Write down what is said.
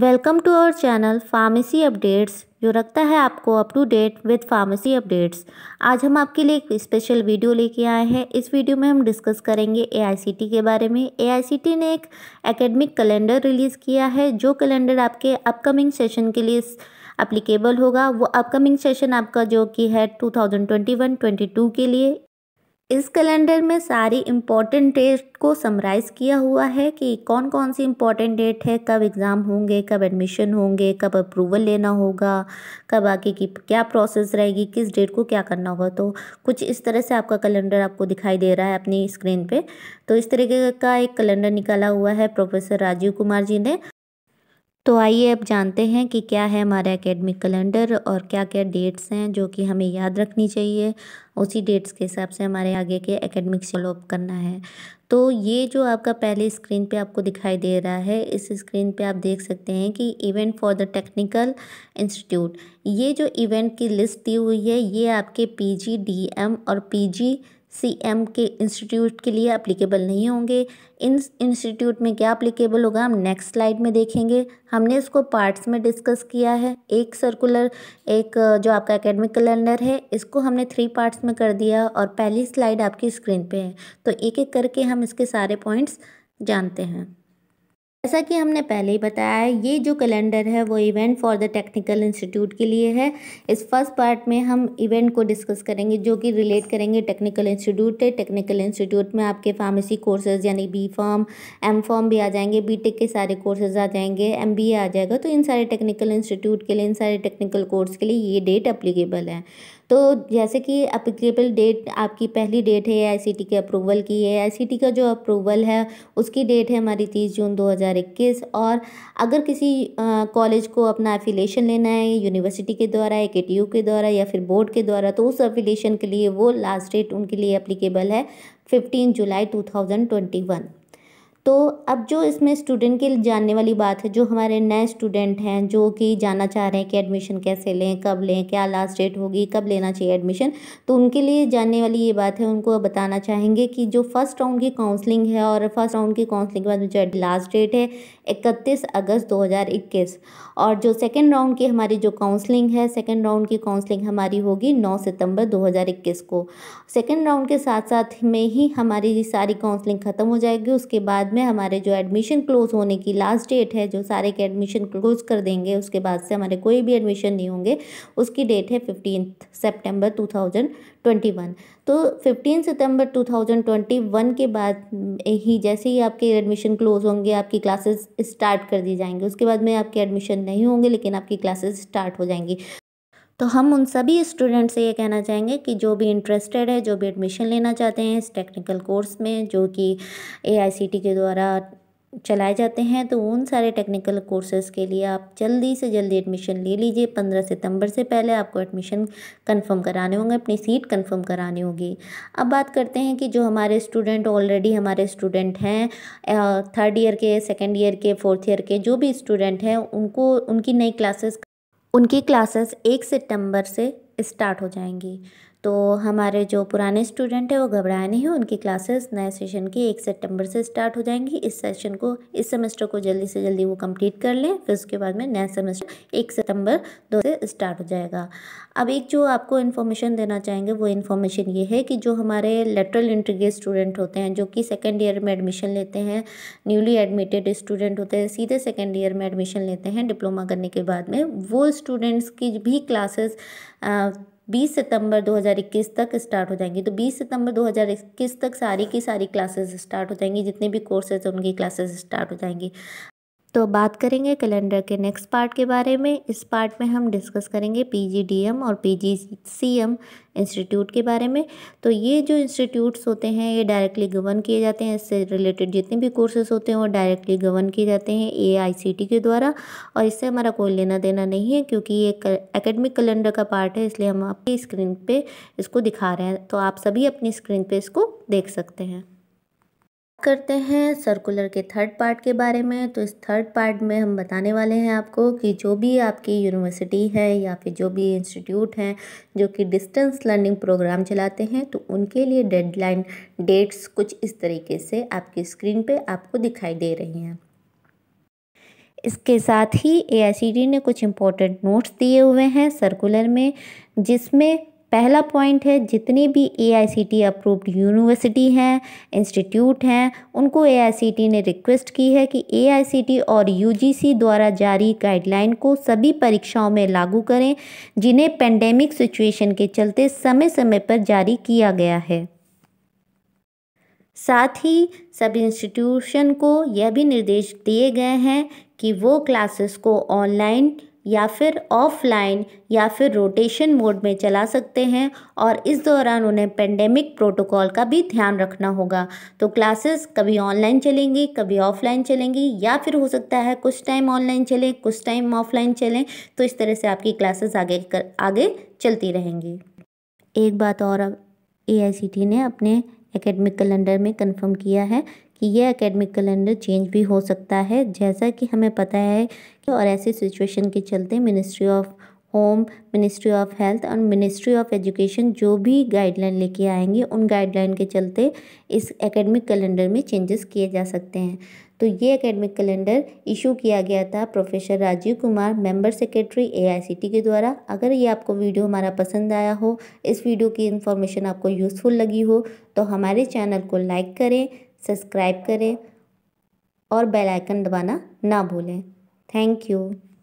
welcome to our channel pharmacy updates जो रखता है आपको up to date with pharmacy updates आज हम आपके लिए एक स्पेशल वीडियो लेके आए हैं इस वीडियो में हम डिस्कस करेंगे एआईसीटी के बारे में एआईसीटी ने एक एकेडमिक कैलेंडर रिलीज़ किया है जो कैलेंडर आपके अपकमिंग सेशन के लिए अप्लीकेबल होगा वो अपकमिंग सेशन आपका जो कि है टू थाउजेंड के लिए इस कैलेंडर में सारी इम्पॉर्टेंट डेट को समराइज़ किया हुआ है कि कौन कौन सी इम्पॉर्टेंट डेट है कब एग्ज़ाम होंगे कब एडमिशन होंगे कब अप्रूवल लेना होगा कब आगे की क्या प्रोसेस रहेगी किस डेट को क्या करना होगा तो कुछ इस तरह से आपका कैलेंडर आपको दिखाई दे रहा है अपनी स्क्रीन पे तो इस तरीके का एक कैलेंडर निकाला हुआ है प्रोफेसर राजीव कुमार जी ने तो आइए अब जानते हैं कि क्या है हमारा एकेडमिक कैलेंडर और क्या क्या डेट्स हैं जो कि हमें याद रखनी चाहिए उसी डेट्स के हिसाब से हमारे आगे के एकेडमिक फॉलोअप करना है तो ये जो आपका पहले स्क्रीन पे आपको दिखाई दे रहा है इस स्क्रीन पे आप देख सकते हैं कि event for the technical institute ये जो इवेंट की लिस्ट दी हुई है ये आपके पी और पी सी एम के इंस्टीट्यूट के लिए अप्लीकेबल नहीं होंगे इन इंस्टीट्यूट में क्या अप्लीकेबल होगा हम नेक्स्ट स्लाइड में देखेंगे हमने इसको पार्ट्स में डिस्कस किया है एक सर्कुलर एक जो आपका एकेडमिक कैलेंडर है इसको हमने थ्री पार्ट्स में कर दिया और पहली स्लाइड आपकी स्क्रीन पे है तो एक एक करके हम इसके सारे पॉइंट्स जानते हैं जैसा कि हमने पहले ही बताया है ये जो कैलेंडर है वो event for the technical institute के लिए है इस फर्स्ट पार्ट में हम इवेंट को डिस्कस करेंगे जो कि रिलेट करेंगे टेक्निकल इंस्टीट्यूट से टेक्निकल इंस्टीट्यूट में आपके फार्मेसी कोर्सेज यानी बी फॉर्म एम फॉर्म भी आ जाएंगे बी टेक के सारे कोर्सेज आ जाएंगे एम बी ए आ जाएगा तो इन सारे टेक्निकल इंस्टीट्यूट के लिए इन सारे टेक्निकल कोर्स के लिए ये डेट अप्लीकेबल है तो जैसे कि अप्लीकेबल डेट आपकी पहली डेट है आई के अप्रूवल की है आई का जो अप्रूवल है उसकी डेट है हमारी तीस जून 2021 और अगर किसी कॉलेज को अपना एफिलेशन लेना है यूनिवर्सिटी के द्वारा ए के द्वारा या फिर बोर्ड के द्वारा तो उस एफिलेशन के लिए वो लास्ट डेट उनके लिए अप्लीकेबल है fifteen July two thousand twenty one तो अब जो इसमें स्टूडेंट के जानने वाली बात है जो हमारे नए स्टूडेंट हैं जो कि जानना चाह रहे हैं कि एडमिशन कैसे लें कब लें क्या लास्ट डेट होगी कब लेना चाहिए एडमिशन तो उनके लिए जानने वाली ये बात है उनको बताना चाहेंगे कि जो फर्स्ट राउंड की काउंसलिंग है और फर्स्ट राउंड की काउंसलिंग के बाद जो लास्ट डेट है इकतीस अगस्त दो और जो सेकेंड राउंड की हमारी जो काउंसलिंग है सेकेंड राउंड की काउंसलिंग हमारी होगी नौ सितम्बर दो को सेकेंड राउंड के साथ साथ में ही हमारी सारी काउंसलिंग ख़त्म हो जाएगी उसके बाद में हमारे जो एडमिशन क्लोज़ होने की लास्ट डेट है जो सारे के एडमिशन क्लोज़ कर देंगे उसके बाद से हमारे कोई भी एडमिशन नहीं होंगे उसकी डेट है fifteen September two thousand twenty one तो फिफ्टीन सितंबर टू थाउजेंड ट्वेंटी वन के बाद ही जैसे ही आपके एडमिशन क्लोज़ होंगे आपकी क्लासेस स्टार्ट कर दी जाएंगी उसके बाद में आपके एडमिशन नहीं होंगे लेकिन आपकी क्लासेस स्टार्ट हो जाएंगी तो हम उन सभी स्टूडेंट से ये कहना चाहेंगे कि जो भी इंटरेस्टेड है जो भी एडमिशन लेना चाहते हैं इस टेक्निकल कोर्स में जो कि ए के द्वारा चलाए जाते हैं तो उन सारे टेक्निकल कोर्सेज़ के लिए आप जल्दी से जल्दी एडमिशन ले लीजिए पंद्रह सितंबर से पहले आपको एडमिशन कंफर्म कराने होंगे अपनी सीट कंफर्म करानी होगी अब बात करते हैं कि जो हमारे स्टूडेंट ऑलरेडी हमारे स्टूडेंट हैं थर्ड ईयर के सेकेंड ईयर के फोर्थ ईयर के जो भी स्टूडेंट हैं उनको उनकी नई क्लासेस उनकी क्लासेस एक सितंबर से स्टार्ट हो जाएंगी तो हमारे जो पुराने स्टूडेंट हैं वो घबराए नहीं उनकी क्लासेस नए सेशन की एक सितंबर से स्टार्ट हो जाएंगी इस सेशन को इस सेमेस्टर को जल्दी से जल्दी वो कंप्लीट कर लें फिर उसके बाद में नया सेमेस्टर एक सितंबर दो से स्टार्ट हो जाएगा अब एक जो आपको इन्फॉर्मेशन देना चाहेंगे वो इन्फॉर्मेशन ये है कि जो हमारे लेटरल इंट्री के स्टूडेंट होते हैं जो कि सेकेंड ईयर में एडमिशन लेते हैं न्यूली एडमिटेड स्टूडेंट होते हैं सीधे सेकेंड ईयर में एडमिशन लेते हैं डिप्लोमा करने के बाद में वो स्टूडेंट्स की भी क्लासेस बीस सितंबर 2021 तक स्टार्ट हो जाएंगी तो बीस सितंबर 2021 तक सारी की सारी क्लासेस स्टार्ट हो जाएंगी जितने भी कोर्सेज हैं उनकी क्लासेस स्टार्ट हो जाएंगी तो बात करेंगे कैलेंडर के नेक्स्ट पार्ट के बारे में इस पार्ट में हम डिस्कस करेंगे पीजीडीएम और पीजीसीएम इंस्टीट्यूट के बारे में तो ये जो इंस्टीट्यूट्स होते हैं ये डायरेक्टली गवर्न किए जाते हैं इससे रिलेटेड जितने भी कोर्सेज होते हैं वो डायरेक्टली गवर्न किए जाते हैं ए के द्वारा और इससे हमारा कोई लेना देना नहीं है क्योंकि ये एकेडमिक कैलेंडर का पार्ट है इसलिए हम आपकी स्क्रीन पर इसको दिखा रहे हैं तो आप सभी अपनी स्क्रीन पर इसको देख सकते हैं करते हैं सर्कुलर के थर्ड पार्ट के बारे में तो इस थर्ड पार्ट में हम बताने वाले हैं आपको कि जो भी आपकी यूनिवर्सिटी है या फिर जो भी इंस्टीट्यूट हैं जो कि डिस्टेंस लर्निंग प्रोग्राम चलाते हैं तो उनके लिए डेडलाइन डेट्स कुछ इस तरीके से आपकी स्क्रीन पे आपको दिखाई दे रही हैं इसके साथ ही ए ने कुछ इम्पोर्टेंट नोट्स दिए हुए हैं सर्कुलर में जिसमें पहला पॉइंट है जितने भी ए अप्रूव्ड यूनिवर्सिटी हैं इंस्टीट्यूट हैं उनको ए ने रिक्वेस्ट की है कि ए और यू द्वारा जारी गाइडलाइन को सभी परीक्षाओं में लागू करें जिन्हें पेंडेमिक सिचुएशन के चलते समय समय पर जारी किया गया है साथ ही सब इंस्टीट्यूशन को यह भी निर्देश दिए गए हैं कि वो क्लासेस को ऑनलाइन या फिर ऑफलाइन या फिर रोटेशन मोड में चला सकते हैं और इस दौरान उन्हें पेंडेमिक प्रोटोकॉल का भी ध्यान रखना होगा तो क्लासेस कभी ऑनलाइन चलेंगी कभी ऑफलाइन चलेंगी या फिर हो सकता है कुछ टाइम ऑनलाइन चलें कुछ टाइम ऑफलाइन चलें तो इस तरह से आपकी क्लासेस आगे कर आगे चलती रहेंगी एक बात और अब ए ने अपने एकेडमिक कैलेंडर में कन्फर्म किया है कि यह अकेडमिक कैलेंडर चेंज भी हो सकता है जैसा कि हमें पता है कि और ऐसी सिचुएशन के चलते ministry of home ministry of health और मिनिस्ट्री ऑफ एजुकेशन जो भी गाइडलाइन लेके आएंगे उन गाइडलाइन के चलते इस एकेडमिक कैलेंडर में चेंजेस किए जा सकते हैं तो ये एकेडमिक कैलेंडर इशू किया गया था professor Rajiv Kumar member secretary AICTE के द्वारा अगर ये आपको वीडियो हमारा पसंद आया हो इस वीडियो की इन्फॉर्मेशन आपको यूज़फुल लगी हो तो हमारे चैनल को लाइक करें सब्सक्राइब करें और बेल आइकन दबाना ना भूलें थैंक यू